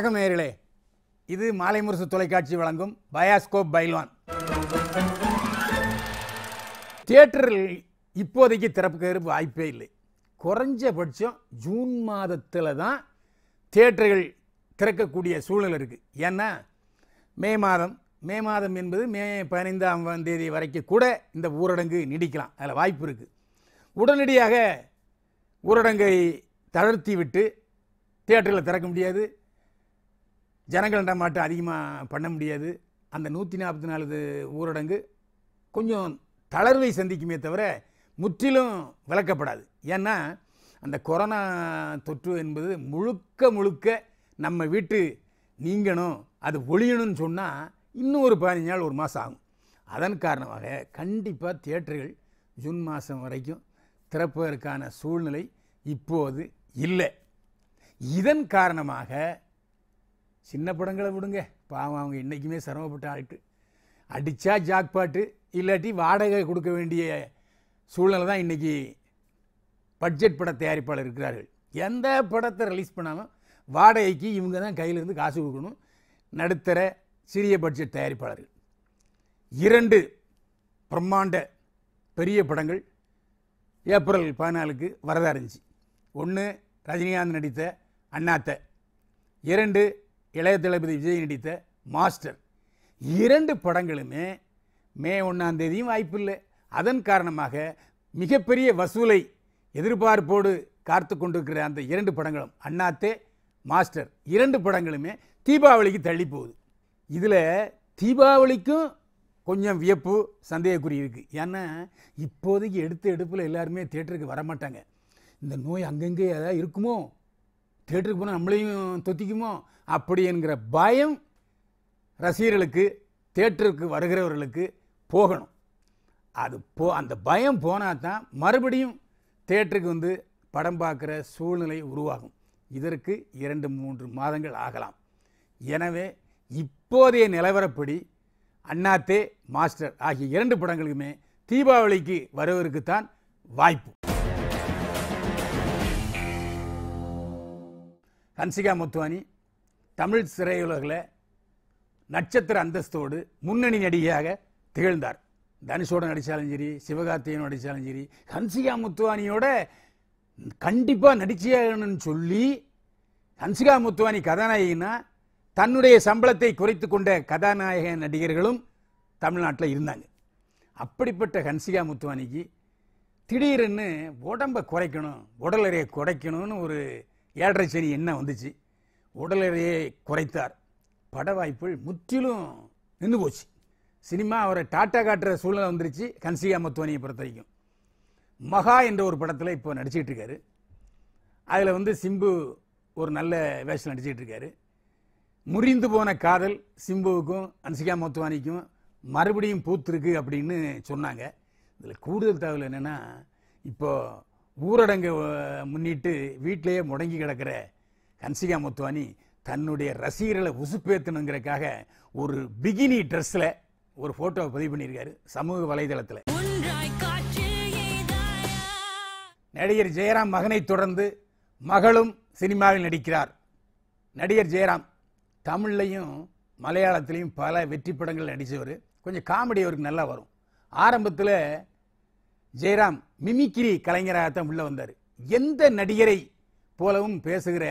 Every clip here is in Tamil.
வணக்கம் நேயர்களே இது மாலை முரசு தொலைக்காட்சி வழங்கும் பயாஸ்கோப் பைல்வான் தியேட்டரில் இப்போதைக்கு திறப்புக்கு வாய்ப்பே இல்லை குறைஞ்சபட்சம் ஜூன் மாதத்தில் தான் தியேட்டர்கள் திறக்கக்கூடிய சூழல் இருக்குது ஏன்னா மே மாதம் மே மாதம் என்பது மே பதினைந்தாம் தேதி வரைக்கும் கூட இந்த ஊரடங்கு நீடிக்கலாம் அதில் வாய்ப்பு இருக்குது உடனடியாக ஊரடங்கை தளர்த்தி விட்டு தியேட்டரில் திறக்க முடியாது ஜனங்கள்ட மாட்டம் அதிகமாக பண்ண முடியாது அந்த நூற்றி நாற்பத்தி நாலு ஊரடங்கு கொஞ்சம் தளர்வை சந்திக்குமே தவிர முற்றிலும் விளக்கப்படாது ஏன்னா அந்த கொரோனா தொற்று என்பது முழுக்க முழுக்க நம்ம வீட்டு நீங்கணும் அது ஒழியணும்னு சொன்னால் இன்னும் ஒரு பதினஞ்சு நாள் ஒரு மாதம் ஆகும் அதன் காரணமாக கண்டிப்பாக தியேட்டர்கள் ஜூன் மாதம் வரைக்கும் திறப்பதற்கான சூழ்நிலை இப்போது இல்லை இதன் காரணமாக சின்ன படங்களை விடுங்க பாவம் அவங்க இன்றைக்குமே சிரமப்பட்ட ஆட்டு அடித்தா ஜாக்பாட்டு இல்லாட்டி வாடகை கொடுக்க வேண்டிய சூழ்நிலை தான் இன்றைக்கி பட்ஜெட் பட தயாரிப்பாளர் இருக்கிறார்கள் எந்த படத்தை ரிலீஸ் பண்ணாலும் வாடகைக்கு இவங்க தான் கையிலேருந்து காசு கொடுக்கணும் நடுத்தர சிறிய பட்ஜெட் தயாரிப்பாளர்கள் இரண்டு பிரம்மாண்ட பெரிய படங்கள் ஏப்ரல் பதினாலுக்கு வரதா இருந்துச்சு ஒன்று ரஜினிகாந்த் நடித்த அண்ணாத்த இரண்டு இளைய தளபதி விஜய் நடித்த மாஸ்டர் இரண்டு படங்களுமே மே ஒன்றாம் தேதியும் வாய்ப்பில்லை அதன் காரணமாக மிகப்பெரிய வசூலை எதிர்பார்ப்போடு காத்து கொண்டிருக்கிற அந்த இரண்டு படங்களும் அண்ணாத்தே மாஸ்டர் இரண்டு படங்களுமே தீபாவளிக்கு தள்ளி போகுது இதில் தீபாவளிக்கும் கொஞ்சம் வியப்பு சந்தேகக்குறி இருக்குது ஏன்னா இப்போதைக்கு எடுத்த எடுப்பில் எல்லாருமே தேட்டருக்கு வரமாட்டாங்க இந்த நோய் அங்கங்கே ஏதாவது இருக்குமோ தேட்டருக்கு போனால் நம்மளையும் தொத்திக்குமோ அப்படி என்கிற பயம் ரசிகர்களுக்கு தேட்டருக்கு வருகிறவர்களுக்கு போகணும் அது போ அந்த பயம் போனால் தான் மறுபடியும் தேட்டருக்கு வந்து படம் பார்க்குற சூழ்நிலை உருவாகும் இதற்கு இரண்டு மூன்று மாதங்கள் ஆகலாம் எனவே இப்போதைய நிலவரப்படி அண்ணாத்தே மாஸ்டர் ஆகிய இரண்டு படங்களுக்குமே தீபாவளிக்கு வருவதற்குத்தான் வாய்ப்பு ஹன்சிகா முத்துவானி தமிழ் சிறையுலகில் நட்சத்திர அந்தஸ்தோடு முன்னணி நடிகையாக திகழ்ந்தார் தனுஷோட நடித்தாலும் சரி சிவகார்த்தியன் நடித்தாலும் சரி ஹன்சிகா முத்துவானியோட கண்டிப்பாக நடிச்சியாகணும்னு சொல்லி ஹன்சிகா முத்துவானி கதாநாயகினா தன்னுடைய சம்பளத்தை குறைத்து கொண்ட கதாநாயக நடிகர்களும் தமிழ்நாட்டில் இருந்தாங்க அப்படிப்பட்ட ஹன்சிகா முத்துவானிக்கு திடீர்னு உடம்பை குறைக்கணும் உடல் எறையை குறைக்கணும்னு ஒரு ஏழரை சனி என்ன வந்துச்சு உடல் எடையை குறைத்தார் பட வாய்ப்புகள் முற்றிலும் நின்று போச்சு சினிமா அவரை டாட்டா காட்டுற சூழ்நிலை வந்துருச்சு கன்சிகா மத்துவனியை பொறுத்த வரைக்கும் மகா என்ற ஒரு படத்தில் இப்போ நடிச்சிட்டு இருக்காரு அதில் வந்து சிம்பு ஒரு நல்ல வேஷம் நடிச்சிட்டு இருக்காரு முறிந்து போன காதல் சிம்புவுக்கும் அன்சிகா மோத்வானிக்கும் மறுபடியும் பூத்துருக்கு அப்படின்னு சொன்னாங்க இதில் கூடுதல் தகவல் என்னென்னா இப்போது ஊரடங்கு முன்னிட்டு வீட்டிலேயே முடங்கி கிடக்கிற கன்சிகா முத்துவானி தன்னுடைய ரசிகர்களை உசுப்பேத்தணுங்கிறக்காக ஒரு பிகினி ட்ரெஸ்ஸில் ஒரு ஃபோட்டோவை பதிவு பண்ணியிருக்காரு சமூக வலைதளத்தில் நடிகர் ஜெயராம் மகனை தொடர்ந்து மகளும் சினிமாவில் நடிக்கிறார் நடிகர் ஜெயராம் தமிழ்லையும் மலையாளத்திலையும் பல வெற்றி படங்கள் நடித்தவர் கொஞ்சம் காமெடி அவருக்கு நல்லா வரும் ஆரம்பத்தில் ஜெயராம் மிமிக்கிரி கலைஞராகத்தான் உள்ள வந்தார் எந்த நடிகரை போலவும் பேசுகிற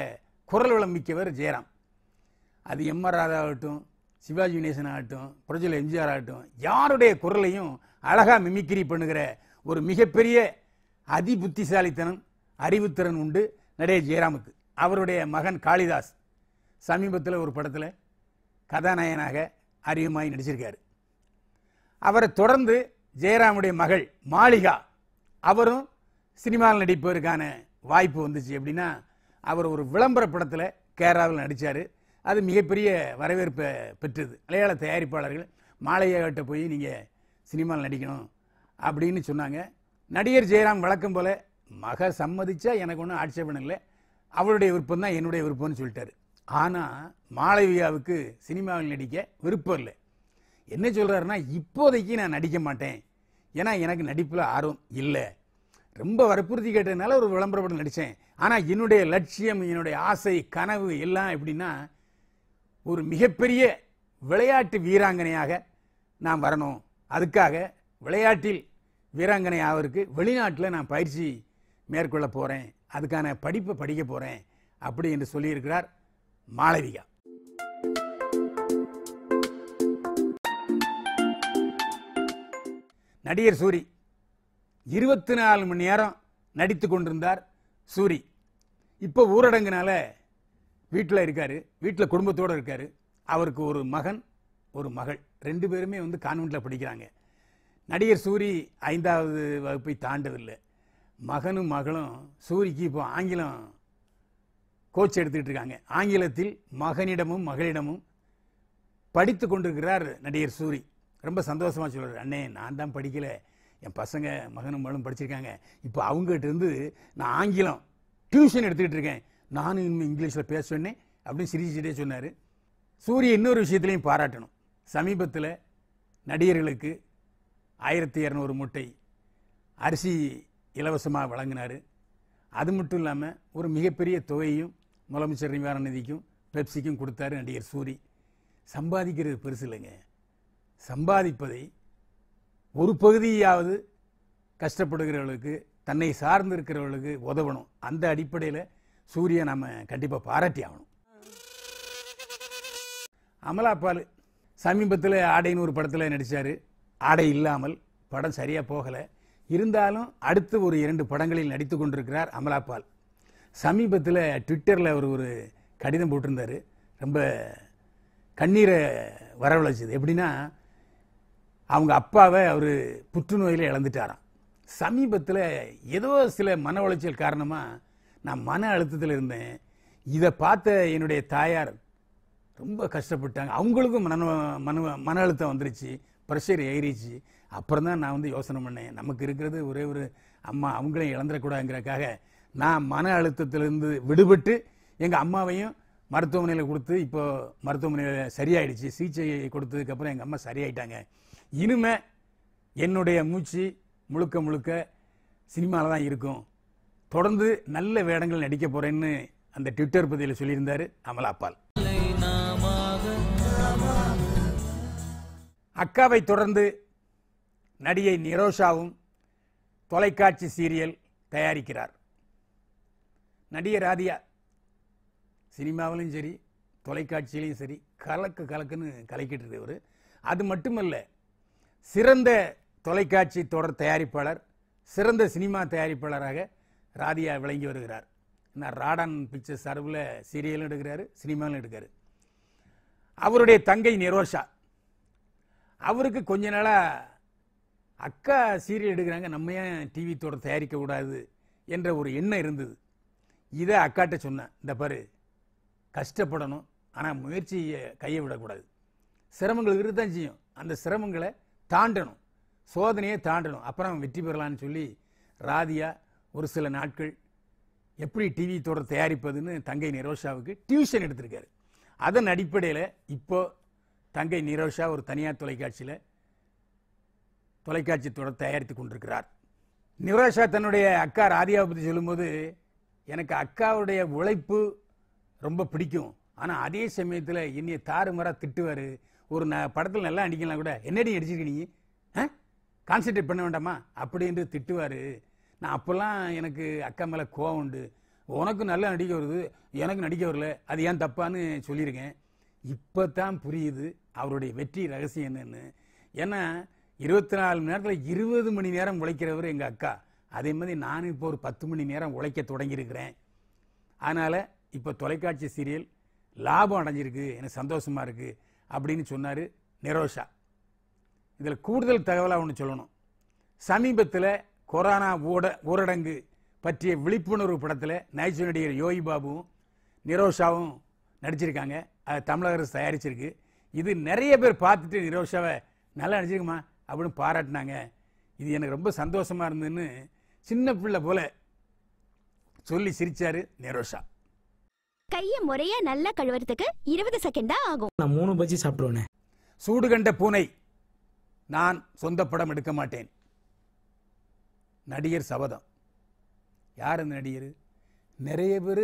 குரல் வளம் மிக்கவர் ஜெயராம் அது எம் ஆர் ராதா ஆகட்டும் சிவாஜி கணேசன் ஆகட்டும் புரஜல எம்ஜிஆர் ஆகட்டும் யாருடைய குரலையும் அழகாக மிமிக்கிரி பண்ணுகிற ஒரு மிகப்பெரிய அதி புத்திசாலித்தனம் அறிவுத்திறன் உண்டு நடிகர் ஜெயராமுக்கு அவருடைய மகன் காளிதாஸ் சமீபத்தில் ஒரு படத்தில் கதாநாயகனாக அறிவுமாய் நடிச்சிருக்கார் அவரை தொடர்ந்து ஜெயராமுடைய மகள் மாளிகா அவரும் சினிமாவில் நடிப்பதற்கான வாய்ப்பு வந்துச்சு எப்படின்னா அவர் ஒரு விளம்பர படத்தில் கேரளாவில் நடித்தார் அது மிகப்பெரிய வரவேற்பை பெற்றது மலையாள தயாரிப்பாளர்கள் மாலையாட்ட போய் நீங்கள் சினிமாவில் நடிக்கணும் அப்படின்னு சொன்னாங்க நடிகர் ஜெயராம் வழக்கம் போல் மக சம்மதிச்சா எனக்கு ஒன்றும் ஆட்சேபணம் இல்லை அவளுடைய விருப்பம் தான் என்னுடைய விருப்பம்னு சொல்லிட்டாரு ஆனால் மாளவியாவுக்கு சினிமாவில் நடிக்க விருப்பம் இல்லை என்ன சொல்கிறாருன்னா இப்போதைக்கு நான் நடிக்க மாட்டேன் ஏன்னா எனக்கு நடிப்பில் ஆர்வம் இல்லை ரொம்ப வற்புறுத்தி கேட்டதுனால ஒரு விளம்பரப்படம் நடித்தேன் ஆனால் என்னுடைய லட்சியம் என்னுடைய ஆசை கனவு எல்லாம் எப்படின்னா ஒரு மிகப்பெரிய விளையாட்டு வீராங்கனையாக நான் வரணும் அதுக்காக விளையாட்டில் வீராங்கனை ஆவருக்கு வெளிநாட்டில் நான் பயிற்சி மேற்கொள்ள போகிறேன் அதுக்கான படிப்பை படிக்க போகிறேன் அப்படி என்று சொல்லியிருக்கிறார் மாளவிகா நடிகர் சூரி இருபத்தி நாலு மணி நேரம் நடித்து கொண்டிருந்தார் சூரி இப்போ ஊரடங்குனால வீட்டில் இருக்கார் வீட்டில் குடும்பத்தோடு இருக்கார் அவருக்கு ஒரு மகன் ஒரு மகள் ரெண்டு பேருமே வந்து கான்வெண்ட்டில் படிக்கிறாங்க நடிகர் சூரி ஐந்தாவது வகுப்பை தாண்டதில்லை மகனும் மகளும் சூரிக்கு இப்போ ஆங்கிலம் கோச் எடுத்துக்கிட்டு இருக்காங்க ஆங்கிலத்தில் மகனிடமும் மகளிடமும் படித்து கொண்டிருக்கிறார் நடிகர் சூரி ரொம்ப சந்தோஷமாக சொல்கிறார் அண்ணே நான் தான் படிக்கலை என் பசங்க மகனும் மகளும் படிச்சிருக்காங்க இப்போ அவங்ககிட்ட இருந்து நான் ஆங்கிலம் டியூஷன் எடுத்துக்கிட்டு இருக்கேன் நானும் இன்னும் இங்கிலீஷில் பேச சொன்னேன் அப்படின்னு சிரிச்சுட்டே சொன்னார் சூரிய இன்னொரு விஷயத்துலையும் பாராட்டணும் சமீபத்தில் நடிகர்களுக்கு ஆயிரத்தி இரநூறு மூட்டை அரிசி இலவசமாக வழங்கினார் அது மட்டும் இல்லாமல் ஒரு மிகப்பெரிய தொகையும் முதலமைச்சர் நிவாரண நிதிக்கும் பெப்சிக்கும் கொடுத்தாரு நடிகர் சூரி சம்பாதிக்கிறது பெருசு இல்லைங்க சம்பாதிப்பதை ஒரு பகுதியாவது கஷ்டப்படுகிறவர்களுக்கு தன்னை சார்ந்து இருக்கிறவர்களுக்கு உதவணும் அந்த அடிப்படையில் சூரிய நம்ம கண்டிப்பாக பாராட்டி ஆகணும் அமலாப்பால் சமீபத்தில் ஆடைன்னு ஒரு படத்தில் நடித்தார் ஆடை இல்லாமல் படம் சரியாக போகலை இருந்தாலும் அடுத்து ஒரு இரண்டு படங்களில் நடித்து கொண்டிருக்கிறார் பால் சமீபத்தில் ட்விட்டரில் அவர் ஒரு கடிதம் போட்டிருந்தார் ரொம்ப கண்ணீரை வரவழைச்சது எப்படின்னா அவங்க அப்பாவை அவர் புற்றுநோயில் இழந்துட்டாராம் சமீபத்தில் ஏதோ சில மன உளைச்சல் காரணமாக நான் மன அழுத்தத்தில் இருந்தேன் இதை பார்த்த என்னுடைய தாயார் ரொம்ப கஷ்டப்பட்டாங்க அவங்களுக்கும் மன மன மன அழுத்தம் வந்துருச்சு ப்ரெஷர் ஏறிச்சு அப்புறம் தான் நான் வந்து யோசனை பண்ணேன் நமக்கு இருக்கிறது ஒரே ஒரு அம்மா அவங்களையும் இழந்துடக்கூடாதுங்கிறக்காக நான் மன அழுத்தத்திலிருந்து விடுபட்டு எங்கள் அம்மாவையும் மருத்துவமனையில் கொடுத்து இப்போது மருத்துவமனையில் சரியாயிடுச்சு சிகிச்சை கொடுத்ததுக்கப்புறம் எங்கள் அம்மா சரியாயிட்டாங்க இனிமே என்னுடைய மூச்சு முழுக்க முழுக்க சினிமாவில் தான் இருக்கும் தொடர்ந்து நல்ல வேடங்கள் நடிக்க போகிறேன்னு அந்த ட்விட்டர் பதிவில் சொல்லியிருந்தார் அமலா அக்காவை தொடர்ந்து நடிகை நிரோஷாவும் தொலைக்காட்சி சீரியல் தயாரிக்கிறார் நடிகை ராதியா சினிமாவிலும் சரி தொலைக்காட்சியிலையும் சரி கலக்கு கலக்குன்னு கலக்கிட்டு இருக்கிறவர் அது மட்டுமல்ல சிறந்த தொலைக்காட்சி தொடர் தயாரிப்பாளர் சிறந்த சினிமா தயாரிப்பாளராக ராதியா விளங்கி வருகிறார் நான் ராடன் பிக்சர்ஸ் சார்பில் சீரியலும் எடுக்கிறாரு சினிமாவிலும் எடுக்கிறாரு அவருடைய தங்கை நிரோஷா அவருக்கு கொஞ்ச நாளாக அக்கா சீரியல் எடுக்கிறாங்க நம்ம ஏன் டிவி தொடர் தயாரிக்கக்கூடாது என்ற ஒரு எண்ணம் இருந்தது இதை அக்காட்ட சொன்னேன் இந்த பாரு கஷ்டப்படணும் ஆனால் முயற்சியை கையை விடக்கூடாது சிரமங்கள் இருக்க தான் செய்யும் அந்த சிரமங்களை தாண்டணும் சோதனையை தாண்டணும் அப்புறம் வெற்றி பெறலான்னு சொல்லி ராதியா ஒரு சில நாட்கள் எப்படி டிவி தொடர் தயாரிப்பதுன்னு தங்கை நிரோஷாவுக்கு டியூஷன் எடுத்திருக்காரு அதன் அடிப்படையில் இப்போது தங்கை நிரோஷா ஒரு தனியார் தொலைக்காட்சியில் தொலைக்காட்சி தொடர் தயாரித்து கொண்டிருக்கிறார் நிரோஷா தன்னுடைய அக்கா ராதியாவை பற்றி சொல்லும்போது எனக்கு அக்காவுடைய உழைப்பு ரொம்ப பிடிக்கும் ஆனால் அதே சமயத்தில் என்னையை தாறுமாறாக திட்டுவார் ஒரு படத்தில் நல்லா அடிக்கலாம் கூட என்னடி அடிச்சிருக்கீங்க கான்சன்ட்ரேட் பண்ண வேண்டாமா என்று திட்டுவார் நான் அப்போல்லாம் எனக்கு அக்கா மேலே கோவம் உண்டு உனக்கு நல்லா நடிக்க வருது எனக்கு நடிக்க வரல அது ஏன் தப்பான்னு சொல்லியிருக்கேன் இப்போ தான் புரியுது அவருடைய வெற்றி ரகசியம் என்னன்னு ஏன்னா இருபத்தி நாலு மணி நேரத்தில் இருபது மணி நேரம் உழைக்கிறவர் எங்கள் அக்கா அதே மாதிரி நானும் இப்போ ஒரு பத்து மணி நேரம் உழைக்க தொடங்கியிருக்கிறேன் அதனால் இப்போ தொலைக்காட்சி சீரியல் லாபம் அடைஞ்சிருக்கு எனக்கு சந்தோஷமாக இருக்குது அப்படின்னு சொன்னார் நிரோஷா இதில் கூடுதல் தகவலாக ஒன்று சொல்லணும் சமீபத்தில் கொரோனா ஊட ஊரடங்கு பற்றிய விழிப்புணர்வு படத்தில் நகைச்சுவை நடிகர் யோகி பாபுவும் நிரோஷாவும் நடிச்சிருக்காங்க அது தமிழக அரசு தயாரிச்சிருக்கு இது நிறைய பேர் பார்த்துட்டு நிரோஷாவை நல்லா நடிச்சிருக்குமா அப்படின்னு பாராட்டினாங்க இது எனக்கு ரொம்ப சந்தோஷமாக இருந்ததுன்னு சின்ன பிள்ளை போல சொல்லி சிரித்தார் நிரோஷா கையை முறையா நல்லா கழுவுறதுக்கு இருபது செகண்ட் தான் ஆகும் நான் மூணு பஜ்ஜி சாப்பிடுவேன் சூடு கண்ட பூனை நான் சொந்த படம் எடுக்க மாட்டேன் நடிகர் சபதம் யார் அந்த நடிகர் நிறைய பேர்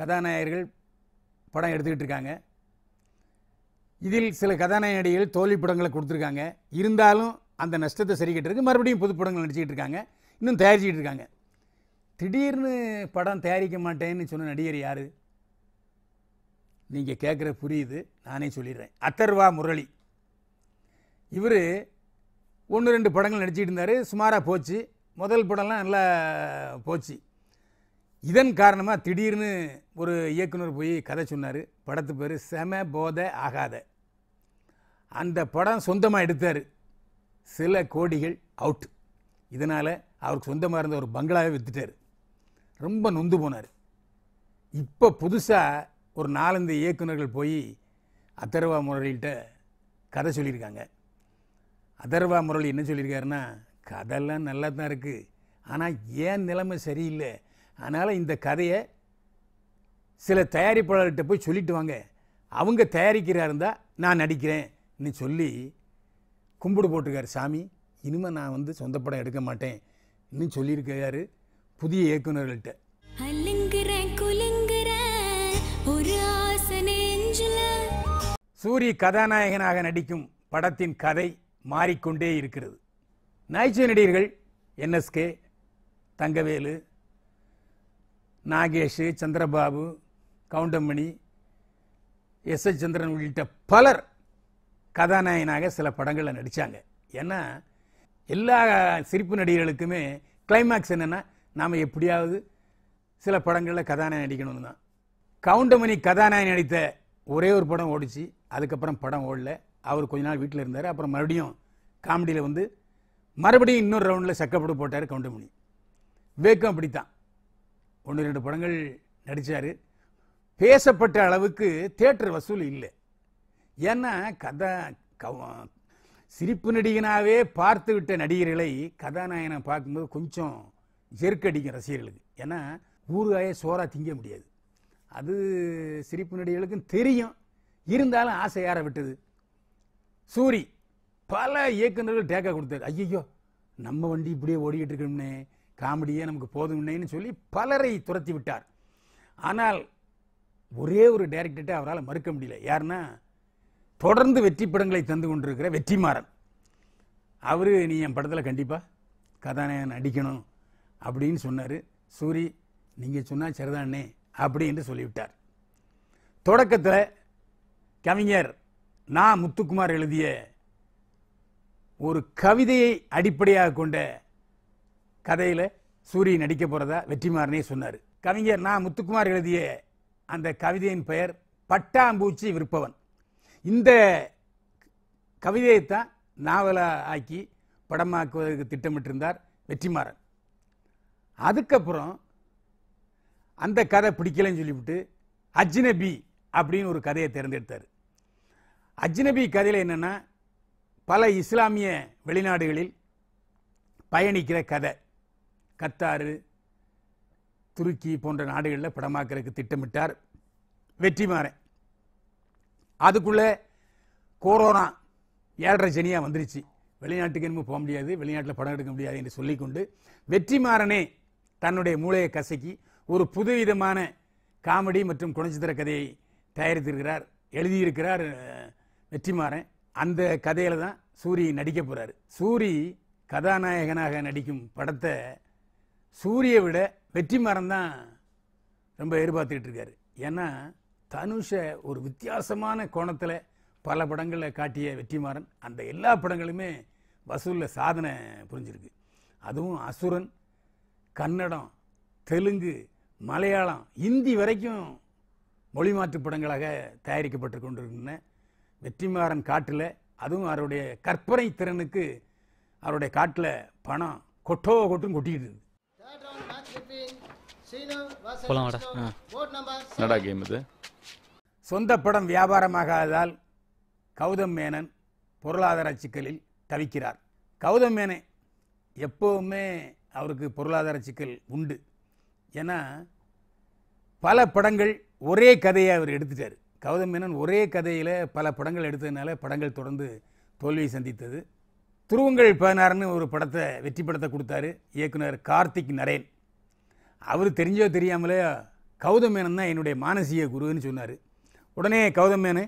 கதாநாயகர்கள் படம் எடுத்துக்கிட்டு இருக்காங்க இதில் சில கதாநாயக நடிகர்கள் தோல்வி படங்களை கொடுத்துருக்காங்க இருந்தாலும் அந்த நஷ்டத்தை சரி கட்டுறதுக்கு மறுபடியும் புது படங்கள் நடிச்சுக்கிட்டு இருக்காங்க இன்னும் தயாரிச்சுக்கிட்டு இருக்காங்க திடீர்னு படம் தயாரிக்க மாட்டேன்னு சொன்ன நடிகர் யார் நீங்கள் கேட்குற புரியுது நானே சொல்லிடுறேன் அத்தர்வா முரளி இவர் ஒன்று ரெண்டு படங்கள் நடிச்சிட்டு இருந்தார் சுமாராக போச்சு முதல் படம்லாம் நல்லா போச்சு இதன் காரணமாக திடீர்னு ஒரு இயக்குனர் போய் கதை சொன்னார் படத்து பேர் செம போத ஆகாத அந்த படம் சொந்தமாக எடுத்தார் சில கோடிகள் அவுட் இதனால் அவருக்கு சொந்தமாக இருந்த ஒரு பங்களாவே விற்றுட்டார் ரொம்ப நொந்து போனார் இப்போ புதுசாக ஒரு நாலஞ்சு இயக்குநர்கள் போய் அதர்வா முரளிகிட்ட கதை சொல்லியிருக்காங்க அதர்வா முரளி என்ன சொல்லியிருக்காருன்னா கதையெல்லாம் நல்லா தான் இருக்குது ஆனால் ஏன் நிலைமை சரியில்லை அதனால் இந்த கதையை சில தயாரிப்பாளர்கிட்ட போய் சொல்லிட்டு வாங்க அவங்க தயாரிக்கிறா இருந்தால் நான் நடிக்கிறேன்னு சொல்லி கும்பிடு போட்டிருக்காரு சாமி இனிமேல் நான் வந்து சொந்த படம் எடுக்க இன்னும் சொல்லியிருக்காரு புதிய இயக்குநர்கள்ட்ட சூரி கதாநாயகனாக நடிக்கும் படத்தின் கதை மாறிக்கொண்டே இருக்கிறது நகைச்சுவை நடிகர்கள் என்எஸ்கே தங்கவேலு நாகேஷ் சந்திரபாபு கவுண்டமணி எஸ் எஸ் சந்திரன் உள்ளிட்ட பலர் கதாநாயகனாக சில படங்களில் நடித்தாங்க ஏன்னா எல்லா சிரிப்பு நடிகர்களுக்குமே கிளைமேக்ஸ் என்னென்னா நாம் எப்படியாவது சில படங்களில் கதாநாயகன் நடிக்கணும்னு தான் கவுண்டமணி கதாநாயகன் நடித்த ஒரே ஒரு படம் ஓடிச்சு அதுக்கப்புறம் படம் ஓடல அவர் கொஞ்ச நாள் வீட்டில் இருந்தார் அப்புறம் மறுபடியும் காமெடியில் வந்து மறுபடியும் இன்னொரு ரவுண்டில் சக்கப்படு போட்டார் கவுண்டமணி வேக்கம் அப்படித்தான் ஒன்று ரெண்டு படங்கள் நடித்தார் பேசப்பட்ட அளவுக்கு தேட்டர் வசூல் இல்லை ஏன்னா கதை சிரிப்பு நடிகனாகவே பார்த்து விட்ட நடிகர்களை கதாநாயகனை பார்க்கும்போது கொஞ்சம் ஜெருக்கடிக்கும் ரசிகர்களுக்கு ஏன்னா ஊறுகாயை சோறாக திங்க முடியாது அது சிரிப்பு நடிகர்களுக்கும் தெரியும் இருந்தாலும் ஆசை யாரை விட்டது சூரி பல இயக்குநர்கள் டேக்கா கொடுத்தாரு ஐயோ நம்ம வண்டி இப்படியே ஓடிக்கிட்டு இருக்கணும்னே காமெடியே நமக்கு போதும்னேன்னு சொல்லி பலரை துரத்தி விட்டார் ஆனால் ஒரே ஒரு டைரக்டர்கிட்ட அவரால் மறுக்க முடியல யாருன்னா தொடர்ந்து வெற்றி படங்களை தந்து கொண்டிருக்கிற வெற்றிமாறன் அவர் நீ என் படத்தில் கண்டிப்பாக கதாநாயகன் அடிக்கணும் அப்படின்னு சொன்னார் சூரி நீங்கள் சொன்னால் சரிதானே அப்படின்னு சொல்லிவிட்டார் தொடக்கத்தில் கவிஞர் நான் முத்துக்குமார் எழுதிய ஒரு கவிதையை அடிப்படையாக கொண்ட கதையில் சூரிய நடிக்க போகிறதா வெற்றிமாறனே சொன்னார் கவிஞர் நான் முத்துக்குமார் எழுதிய அந்த கவிதையின் பெயர் பட்டாம்பூச்சி விற்பவன் இந்த கவிதையைத்தான் நாவலாக ஆக்கி படமாக்குவதற்கு திட்டமிட்டிருந்தார் வெற்றிமாறன் அதுக்கப்புறம் அந்த கதை பிடிக்கலன்னு சொல்லிவிட்டு அஜ்னபி அப்படின்னு ஒரு கதையை தேர்ந்தெடுத்தார் அஜ்னபி கதையில் என்னென்னா பல இஸ்லாமிய வெளிநாடுகளில் பயணிக்கிற கதை கத்தாரு துருக்கி போன்ற நாடுகளில் படமாக்கிறதுக்கு திட்டமிட்டார் வெற்றி மாறேன் அதுக்குள்ளே கொரோனா ஏழரை சனியாக வந்துருச்சு வெளிநாட்டுக்கு என்னமோ போக முடியாது வெளிநாட்டில் படம் எடுக்க முடியாது என்று சொல்லிக்கொண்டு வெற்றிமாறனே தன்னுடைய மூளையை கசக்கி ஒரு புதுவிதமான காமெடி மற்றும் குணச்சித்திர கதையை தயாரித்திருக்கிறார் எழுதியிருக்கிறார் வெற்றிமாறன் அந்த கதையில் தான் சூரி நடிக்க போகிறார் சூரி கதாநாயகனாக நடிக்கும் படத்தை சூரியை விட வெற்றிமாறன் தான் ரொம்ப எதிர்பார்த்துக்கிட்டு இருக்காரு ஏன்னா தனுஷை ஒரு வித்தியாசமான கோணத்தில் பல படங்களில் காட்டிய வெற்றிமாறன் அந்த எல்லா படங்களுமே வசூலில் சாதனை புரிஞ்சிருக்கு அதுவும் அசுரன் கன்னடம் தெலுங்கு மலையாளம் இந்தி வரைக்கும் மொழி மாற்று படங்களாக தயாரிக்கப்பட்டு கொண்டிருக்கின்றன வெற்றிமாறன் காட்டில் அதுவும் அவருடைய கற்பனை திறனுக்கு அவருடைய காட்டில் பணம் கொட்டோ கொட்டும் கொட்டிக்கிட்டு இருக்குது சொந்த படம் வியாபாரமாகாததால் கௌதம் மேனன் பொருளாதார சிக்கலில் தவிக்கிறார் கௌதம் மேனன் எப்போவுமே அவருக்கு பொருளாதார சிக்கல் உண்டு ஏன்னா பல படங்கள் ஒரே கதையை அவர் எடுத்துட்டார் கௌதம் மேனன் ஒரே கதையில் பல படங்கள் எடுத்ததுனால படங்கள் தொடர்ந்து தோல்வியை சந்தித்தது துருவங்கள் பதினாறுன்னு ஒரு படத்தை வெற்றி படத்தை கொடுத்தாரு இயக்குனர் கார்த்திக் நரேன் அவர் தெரிஞ்சோ தெரியாமலே கௌதம் மேனன் தான் என்னுடைய மானசீக குருன்னு சொன்னார் உடனே கௌதம் மேனு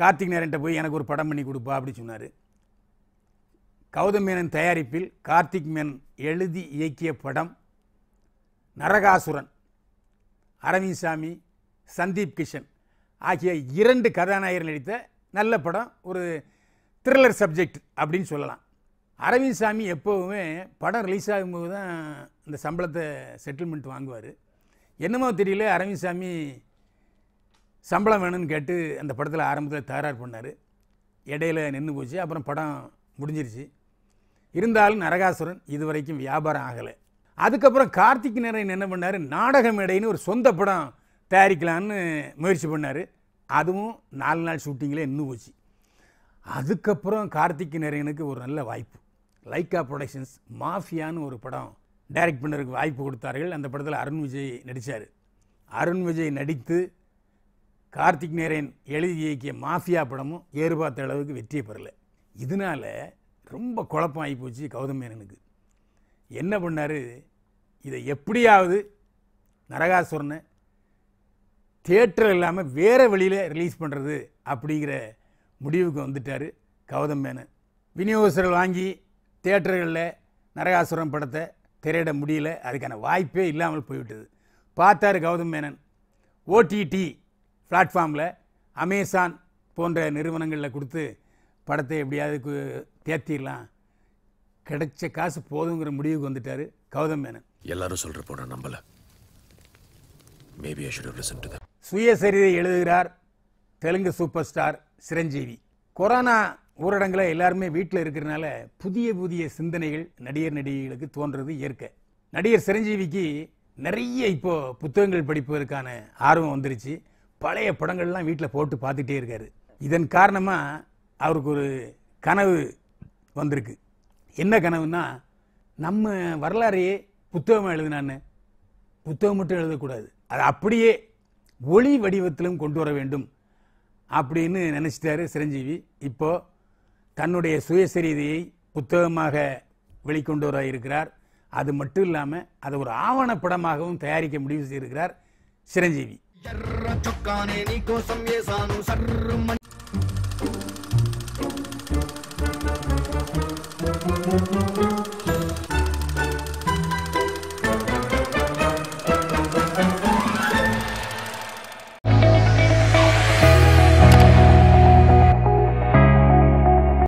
கார்த்திக் நரேன்ட்ட போய் எனக்கு ஒரு படம் பண்ணி கொடுப்பா அப்படின்னு சொன்னார் கௌதமேனன் தயாரிப்பில் கார்த்திக் மேனன் எழுதி இயக்கிய படம் நரகாசுரன் சாமி சந்தீப் கிஷன் ஆகிய இரண்டு கதாநாயகர் நடித்த நல்ல படம் ஒரு த்ரில்லர் சப்ஜெக்ட் அப்படின்னு சொல்லலாம் அரவிந்த் சாமி எப்போவுமே படம் ரிலீஸ் ஆகும்போது தான் இந்த சம்பளத்தை செட்டில்மெண்ட் வாங்குவார் என்னமோ தெரியல அரவிந்த் சாமி சம்பளம் வேணும்னு கேட்டு அந்த படத்தில் ஆரம்பத்தில் தகராறு பண்ணார் இடையில நின்று போச்சு அப்புறம் படம் முடிஞ்சிருச்சு இருந்தாலும் நரகாசுரன் இதுவரைக்கும் வியாபாரம் ஆகலை அதுக்கப்புறம் கார்த்திக் நரேன் என்ன பண்ணார் நாடக மேடைன்னு ஒரு சொந்த படம் தயாரிக்கலான்னு முயற்சி பண்ணார் அதுவும் நாலு நாள் ஷூட்டிங்கில் இன்னும் போச்சு அதுக்கப்புறம் கார்த்திக் நரேனுக்கு ஒரு நல்ல வாய்ப்பு லைக்கா ப்ரொடக்ஷன்ஸ் மாஃபியான்னு ஒரு படம் டைரக்ட் பண்ணுறதுக்கு வாய்ப்பு கொடுத்தார்கள் அந்த படத்தில் அருண் விஜய் நடித்தார் அருண் விஜய் நடித்து கார்த்திக் நேரன் எழுதி இயக்கிய மாஃபியா படமும் ஏறுபாத்த அளவுக்கு வெற்றியை பெறலை இதனால் ரொம்ப குழப்பம் ஆகி போச்சு கௌதம் மேனனுக்கு என்ன பண்ணார் இதை எப்படியாவது நரகாசுரனை தேட்டர் இல்லாமல் வேறு வழியில் ரிலீஸ் பண்ணுறது அப்படிங்கிற முடிவுக்கு வந்துட்டார் கௌதம் மேனன் விநியோகஸ்தர்கள் வாங்கி தேட்டர்களில் நரகாசுரம் படத்தை திரையிட முடியல அதுக்கான வாய்ப்பே இல்லாமல் போய்விட்டது பார்த்தார் கௌதம் மேனன் ஓடிடி பிளாட்ஃபார்மில் அமேசான் போன்ற நிறுவனங்களில் கொடுத்து படத்தை எப்படியாவது தேத்திடலாம் கிடைச்ச காசு போதுங்கிற முடிவுக்கு வந்துட்டாரு கௌதம் மேனன் எல்லாரும் சொல்கிற போட நம்பல மேபி ஷுட் சுயசரிதை எழுதுகிறார் Telugu super star Chiranjeevi corona ஊரடங்கில் எல்லாருமே வீட்டில் இருக்கிறனால புதிய புதிய சிந்தனைகள் நடிகர் நடிகைகளுக்கு தோன்றது இயற்கை நடிகர் சிரஞ்சீவிக்கு நிறைய இப்போ புத்தகங்கள் படிப்பதற்கான ஆர்வம் வந்துருச்சு பழைய படங்கள்லாம் வீட்டில் போட்டு பார்த்துட்டே இருக்காரு இதன் காரணமாக அவருக்கு ஒரு கனவு வந்திருக்கு என்ன கனவுன்னா நம்ம வரலாறையே புத்தகம் எழுதினான்னு புத்தகம் மட்டும் எழுதக்கூடாது அது அப்படியே ஒளி வடிவத்திலும் கொண்டு வர வேண்டும் அப்படின்னு நினச்சிட்டாரு சிரஞ்சீவி இப்போ தன்னுடைய சுயசரிதையை புத்தகமாக வெளிக்கொண்டு வர இருக்கிறார் அது மட்டும் இல்லாமல் அதை ஒரு ஆவணப்படமாகவும் தயாரிக்க முடிவு செய்திருக்கிறார் சிரஞ்சீவி